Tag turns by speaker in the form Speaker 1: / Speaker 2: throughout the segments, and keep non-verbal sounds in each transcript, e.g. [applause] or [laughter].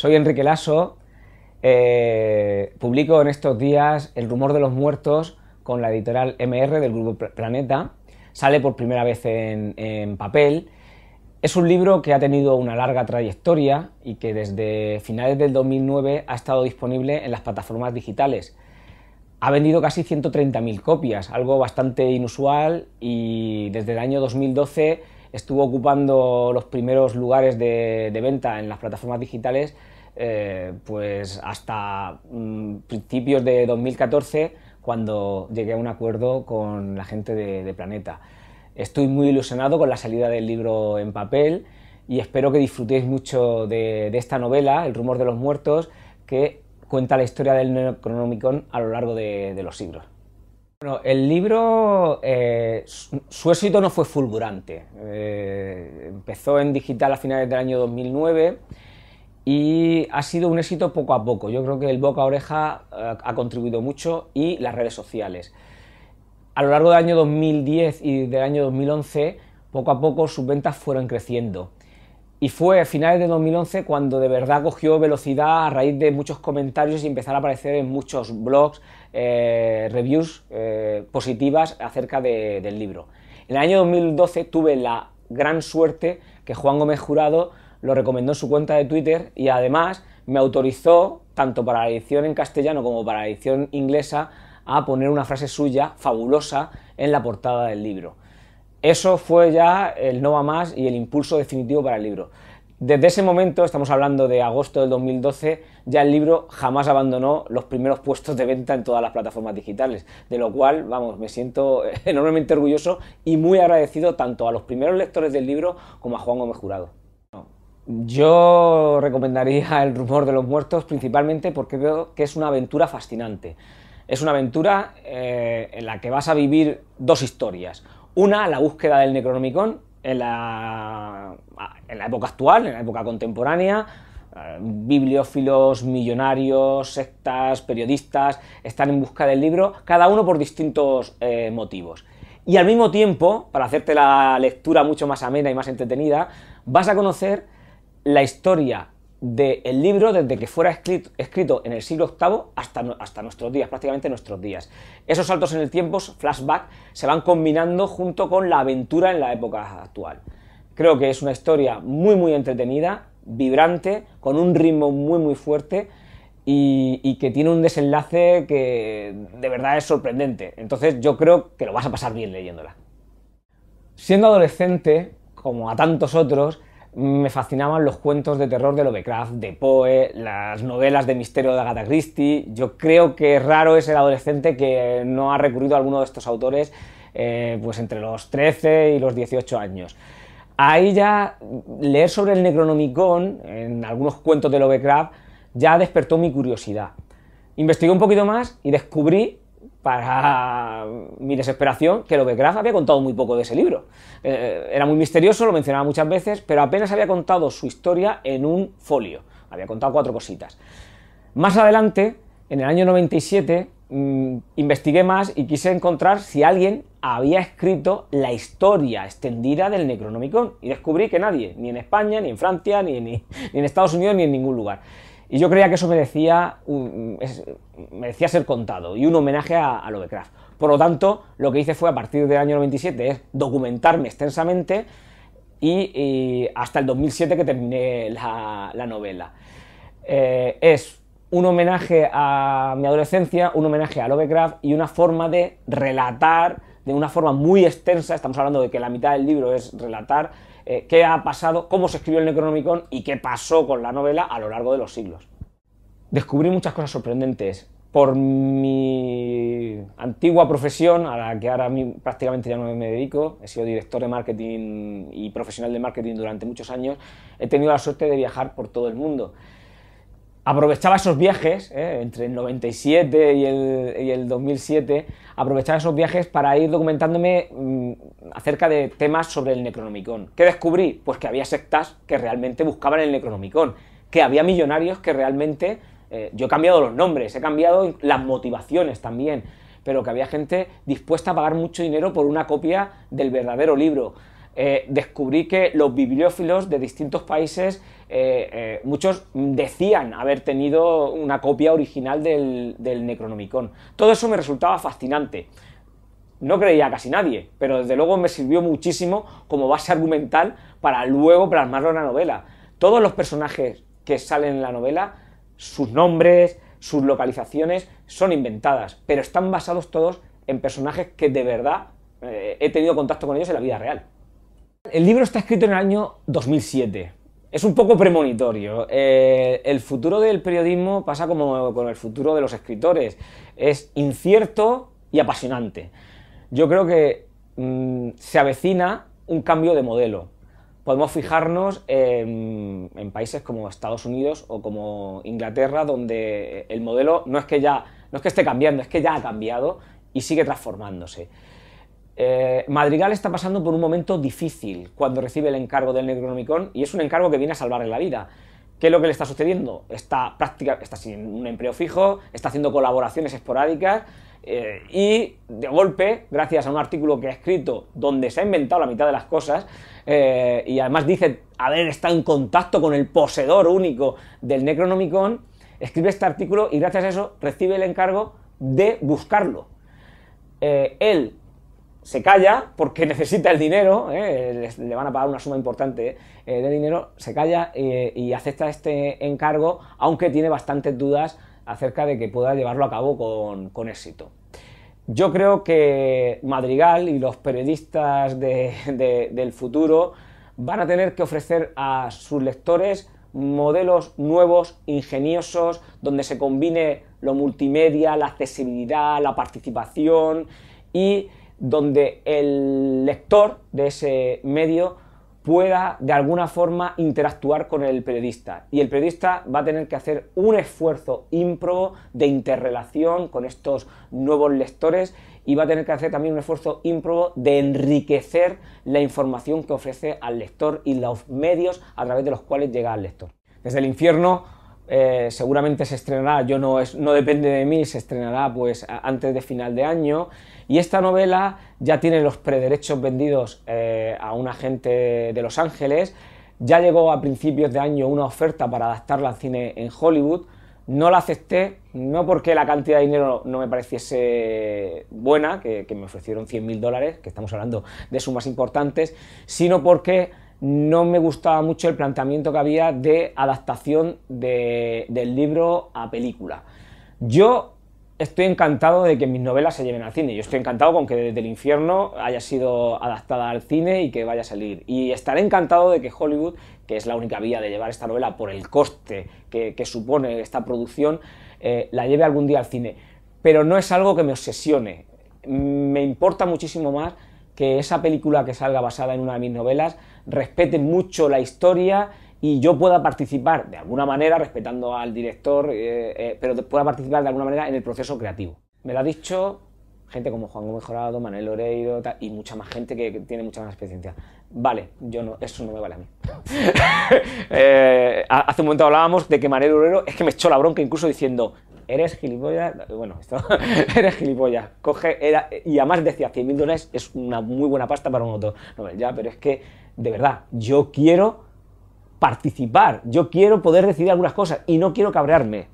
Speaker 1: Soy Enrique Lasso, eh, publico en estos días El rumor de los muertos con la editorial MR del grupo Planeta. Sale por primera vez en, en papel. Es un libro que ha tenido una larga trayectoria y que desde finales del 2009 ha estado disponible en las plataformas digitales. Ha vendido casi 130.000 copias, algo bastante inusual y desde el año 2012 estuvo ocupando los primeros lugares de, venta en las plataformas digitales eh, pues hasta mm, principios de 2014 cuando llegué a un acuerdo con la gente de, Planeta. Estoy muy ilusionado con la salida del libro en papel y espero que disfrutéis mucho de, esta novela, El rumor de los muertos, que cuenta la historia del Necronomicon a lo largo de los siglos. Bueno, el libro, eh, su, éxito no fue fulgurante. Eh, empezó en digital a finales del año 2009 y ha sido un éxito poco a poco. Yo creo que el boca a oreja eh, ha contribuido mucho y las redes sociales. A lo largo del año 2010 y del año 2011, poco a poco sus ventas fueron creciendo. Y fue a finales de 2011 cuando de verdad cogió velocidad a raíz de muchos comentarios y empezar a aparecer en muchos blogs, eh, reviews eh, positivas acerca del libro. En el año 2012 tuve la gran suerte que Juan Gómez Jurado lo recomendó en su cuenta de Twitter y además me autorizó, tanto para la edición en castellano como para la edición inglesa, a poner una frase suya fabulosa en la portada del libro. Eso fue ya el no va más y el impulso definitivo para el libro. Desde ese momento, estamos hablando de agosto del 2012, ya el libro jamás abandonó los primeros puestos de venta en todas las plataformas digitales, de lo cual, vamos, me siento [laughs] enormemente orgulloso y muy agradecido tanto a los primeros lectores del libro como a Juan Gómez Jurado. Yo recomendaría [laughs] El rumor de los muertos principalmente porque veo que es una aventura fascinante. Es una aventura eh, en la que vas a vivir dos historias una, la búsqueda del Necronomicon en la, en la época actual, en la época contemporánea, eh, bibliófilos, millonarios, sectas, periodistas, están en busca del libro, cada uno por distintos eh, motivos. Y al mismo tiempo, para hacerte la lectura mucho más amena y más entretenida, vas a conocer la historia del libro desde que fuera escrito, en el siglo VIII hasta, hasta nuestros días, prácticamente nuestros días. Esos saltos en el tiempo, flashback, se van combinando junto con la aventura en la época actual. Creo que es una historia muy muy entretenida, vibrante, con un ritmo muy muy fuerte y que tiene un desenlace que de verdad es sorprendente. Entonces yo creo que lo vas a pasar bien leyéndola. Siendo adolescente, como a tantos otros, me fascinaban los cuentos de terror de Lovecraft, de Poe, las novelas de misterio de Agatha Christie. Yo creo que raro es el adolescente que no ha recurrido a alguno de estos autores eh, pues entre los 13 y los 18 años. Ahí ya leer sobre el Necronomicon, en algunos cuentos de Lovecraft, ya despertó mi curiosidad. Investigué un poquito más y descubrí para mi desesperación, que Lovecraft había contado muy poco de ese libro. Eh, era muy misterioso, lo mencionaba muchas veces, pero apenas había contado su historia en un folio. Había contado cuatro cositas. Más adelante, en el año 97, mm, investigué más y quise encontrar si alguien había escrito la historia extendida del Necronomicon y descubrí que nadie, ni en España, ni en Francia, ni en Estados Unidos, ni en ningún lugar. Y yo creía que eso merecía, merecía ser contado y un homenaje a, Lovecraft. Por lo tanto, lo que hice fue a partir del año 97 es documentarme extensamente y, hasta el 2007 que terminé la, novela. Eh, es un homenaje a mi adolescencia, un homenaje a Lovecraft y una forma de relatar de una forma muy extensa, estamos hablando de que la mitad del libro es relatar, eh, qué ha pasado, cómo se escribió el Necronomicon y qué pasó con la novela a lo largo de los siglos. Descubrí muchas cosas sorprendentes. Por mi antigua profesión, a la que ahora prácticamente ya no me dedico, he sido director de marketing y profesional de marketing durante muchos años, he tenido la suerte de viajar por todo el mundo aprovechaba esos viajes, eh, entre el 97 y el, y el, 2007, aprovechaba esos viajes para ir documentándome mm, acerca de temas sobre el Necronomicon. ¿Qué descubrí? Pues que había sectas que realmente buscaban el Necronomicon, que había millonarios que realmente... Eh, yo he cambiado los nombres, he cambiado las motivaciones también, pero que había gente dispuesta a pagar mucho dinero por una copia del verdadero libro. Eh, descubrí que los bibliófilos de distintos países, eh, muchos decían haber tenido una copia original del, del Necronomicon. Todo eso me resultaba fascinante no creía casi nadie, pero desde luego me sirvió muchísimo como base argumental para luego plasmarlo en la novela. Todos los personajes que salen en la novela, sus nombres, sus localizaciones son inventadas, pero están basados todos en personajes que de verdad eh, he tenido contacto con ellos en la vida real. El libro está escrito en el año 2007. Es un poco premonitorio. Eh, el futuro del periodismo pasa como con el futuro de los escritores. Es incierto y apasionante yo creo que mm, se avecina un cambio de modelo. Podemos fijarnos en, países como Estados Unidos o como Inglaterra, donde el modelo no es que ya que esté cambiando, es que ya ha cambiado y sigue transformándose. Eh, Madrigal está pasando por un momento difícil cuando recibe el encargo del Necronomicon y es un encargo que viene a salvarle la vida. ¿Qué es lo que le está sucediendo? Está, práctica, está sin un empleo fijo, está haciendo colaboraciones esporádicas eh, y de golpe, gracias a un artículo que ha escrito donde se ha inventado la mitad de las cosas, eh, y además dice haber estado en contacto con el poseedor único del Necronomicon, escribe este artículo y gracias a eso recibe el encargo de buscarlo. Eh, él se calla porque [laughs] necesita el dinero, le, van a pagar una suma importante de dinero, se calla y acepta este encargo, aunque tiene bastantes dudas acerca de que pueda llevarlo a cabo con, éxito. Yo creo que Madrigal y los periodistas del futuro van a tener que ofrecer a sus lectores modelos nuevos, ingeniosos, donde se combine lo multimedia, la accesibilidad, la participación y donde el lector de ese medio pueda de alguna forma interactuar con el periodista. Y el periodista va a tener que hacer un esfuerzo ímprobo de interrelación con estos nuevos lectores y va a tener que hacer también un esfuerzo ímprobo de enriquecer la información que ofrece al lector y los medios a través de los cuales llega al lector. Desde el infierno eh, seguramente se estrenará, yo no, es, no depende de mí, se estrenará pues antes de final de año. Y esta novela ya tiene los prederechos vendidos eh, a un agente de Los Ángeles. Ya llegó a principios de año una oferta para adaptarla al cine en Hollywood. No la acepté, no porque la cantidad de dinero no me pareciese buena, que, que me ofrecieron 100.000 dólares, que estamos hablando de sumas importantes, sino porque no me gustaba mucho el planteamiento que había de adaptación del libro a película. Yo estoy encantado de que mis novelas se lleven al cine. Yo estoy encantado con que desde el infierno haya sido adaptada al cine y que vaya a salir. Y estaré encantado de que Hollywood, que es la única vía de llevar esta novela por el coste que, supone esta producción, eh, la lleve algún día al cine. Pero no es algo que me obsesione. Me importa muchísimo más que esa película que salga basada en una de mis novelas respete mucho la historia y yo pueda participar de alguna manera, respetando al director, eh, eh, pero pueda participar de alguna manera en el proceso creativo. Me lo ha dicho gente como Juan Gómez Jorado, Manuel Oreiro y mucha más gente que, tiene mucha más experiencia. Vale, yo no, eso no me vale a mí. [laughs] Eh, hace un momento hablábamos de que Manuel Oreiro es que me echó la bronca incluso diciendo, eres gilipollas, bueno, esto, [laughs] eres gilipollas, coge, era, y además decía, 100 mil dólares es una muy buena pasta para un autor. No, ya, pero es que, de verdad, yo quiero participar, yo quiero poder decidir algunas cosas y no quiero cabrearme.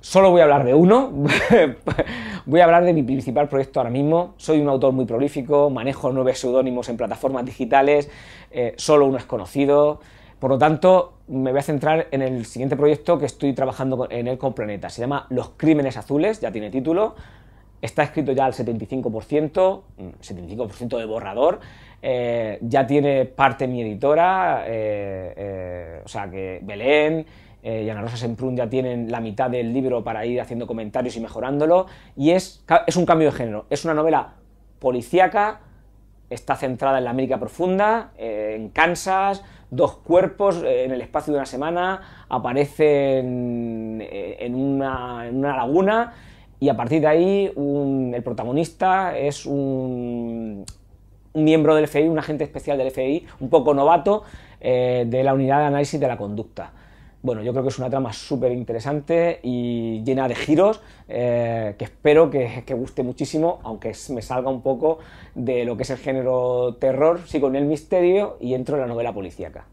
Speaker 1: Solo voy a hablar de uno, [laughs] voy a hablar de mi principal proyecto ahora mismo. Soy un autor muy prolífico, manejo nueve seudónimos en plataformas digitales, eh, solo uno es conocido, por lo tanto, me voy a centrar en el siguiente proyecto que estoy trabajando en el con Planeta. Se llama Los Crímenes Azules, ya tiene título. Está escrito ya al 75%, 75% mm, de borrador. Eh, ya tiene parte mi editora, eh, eh, o sea que Belén y Ana Rosa Semprún ya tienen la mitad del libro para ir haciendo comentarios y mejorándolo. Y es, es un cambio de género. Es una novela policíaca, Está centrada en la América Profunda, eh, en Kansas, dos cuerpos eh, en el espacio de una semana aparecen eh, en una, laguna y a partir de ahí el protagonista es un, miembro del FBI, un agente especial del FBI, un poco novato de la unidad de análisis de la conducta. Bueno, yo creo que es una trama súper interesante y llena de giros eh, que espero que, que, guste muchísimo, aunque me salga un poco de lo que es el género terror, sigo en el misterio y entro en la novela policíaca.